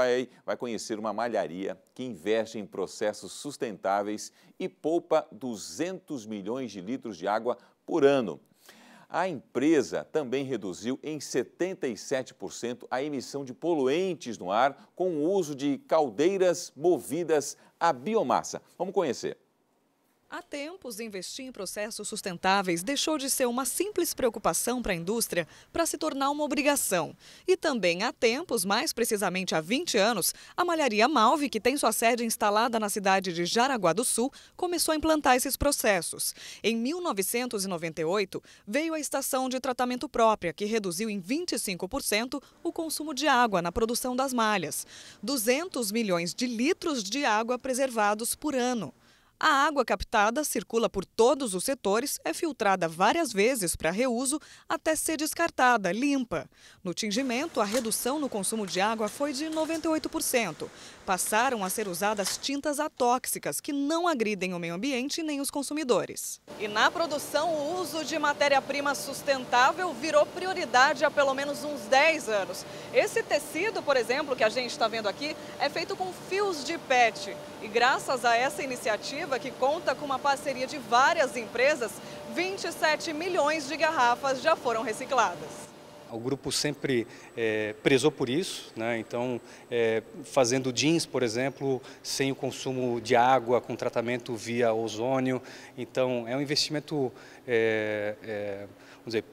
vai, vai conhecer uma malharia que investe em processos sustentáveis e poupa 200 milhões de litros de água por ano. A empresa também reduziu em 77% a emissão de poluentes no ar com o uso de caldeiras movidas a biomassa. Vamos conhecer. Há tempos, investir em processos sustentáveis deixou de ser uma simples preocupação para a indústria para se tornar uma obrigação. E também há tempos, mais precisamente há 20 anos, a Malharia Malve, que tem sua sede instalada na cidade de Jaraguá do Sul, começou a implantar esses processos. Em 1998, veio a estação de tratamento própria, que reduziu em 25% o consumo de água na produção das malhas. 200 milhões de litros de água preservados por ano. A água captada circula por todos os setores, é filtrada várias vezes para reuso até ser descartada, limpa. No tingimento, a redução no consumo de água foi de 98%. Passaram a ser usadas tintas atóxicas, que não agridem o meio ambiente nem os consumidores. E na produção, o uso de matéria-prima sustentável virou prioridade há pelo menos uns 10 anos. Esse tecido, por exemplo, que a gente está vendo aqui, é feito com fios de PET. E graças a essa iniciativa, que conta com uma parceria de várias empresas, 27 milhões de garrafas já foram recicladas. O grupo sempre é, prezou por isso, né? então é, fazendo jeans, por exemplo, sem o consumo de água, com tratamento via ozônio. Então é um investimento, é, é, vamos dizer,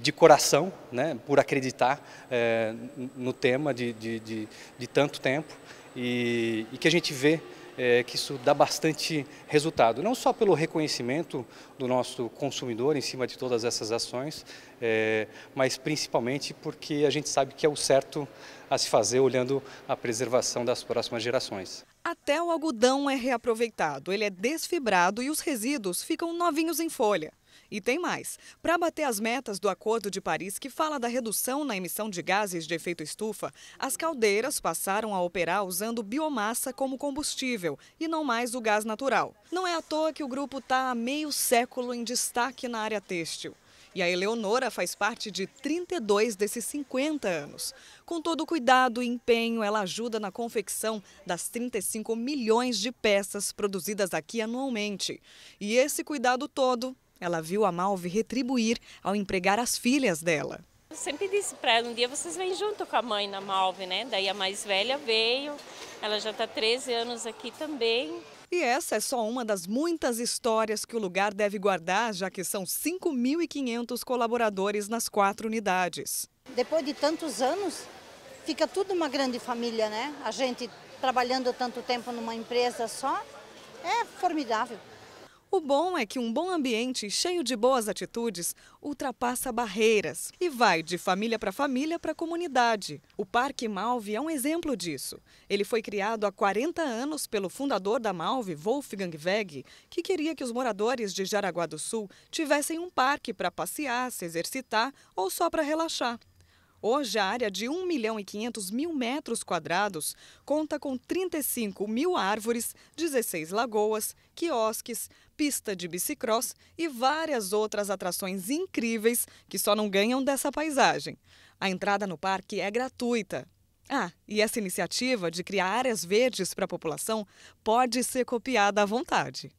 de coração, né? por acreditar é, no tema de, de, de, de tanto tempo e, e que a gente vê é, que isso dá bastante resultado, não só pelo reconhecimento do nosso consumidor em cima de todas essas ações, é, mas principalmente porque a gente sabe que é o certo a se fazer olhando a preservação das próximas gerações. Até o algodão é reaproveitado, ele é desfibrado e os resíduos ficam novinhos em folha. E tem mais. Para bater as metas do Acordo de Paris, que fala da redução na emissão de gases de efeito estufa, as caldeiras passaram a operar usando biomassa como combustível e não mais o gás natural. Não é à toa que o grupo está há meio século em destaque na área têxtil. E a Eleonora faz parte de 32 desses 50 anos. Com todo cuidado e empenho, ela ajuda na confecção das 35 milhões de peças produzidas aqui anualmente. E esse cuidado todo ela viu a Malve retribuir ao empregar as filhas dela. Eu sempre disse para ela, um dia vocês vêm junto com a mãe na Malve, né? Daí a mais velha veio, ela já está 13 anos aqui também. E essa é só uma das muitas histórias que o lugar deve guardar, já que são 5.500 colaboradores nas quatro unidades. Depois de tantos anos, fica tudo uma grande família, né? A gente trabalhando tanto tempo numa empresa só, é formidável. O bom é que um bom ambiente cheio de boas atitudes ultrapassa barreiras e vai de família para família para a comunidade. O Parque Malve é um exemplo disso. Ele foi criado há 40 anos pelo fundador da Malve, Wolfgang Weg, que queria que os moradores de Jaraguá do Sul tivessem um parque para passear, se exercitar ou só para relaxar. Hoje, a área de 1 milhão e 500 mil metros quadrados conta com 35 mil árvores, 16 lagoas, quiosques, pista de bicicross e várias outras atrações incríveis que só não ganham dessa paisagem. A entrada no parque é gratuita. Ah, e essa iniciativa de criar áreas verdes para a população pode ser copiada à vontade.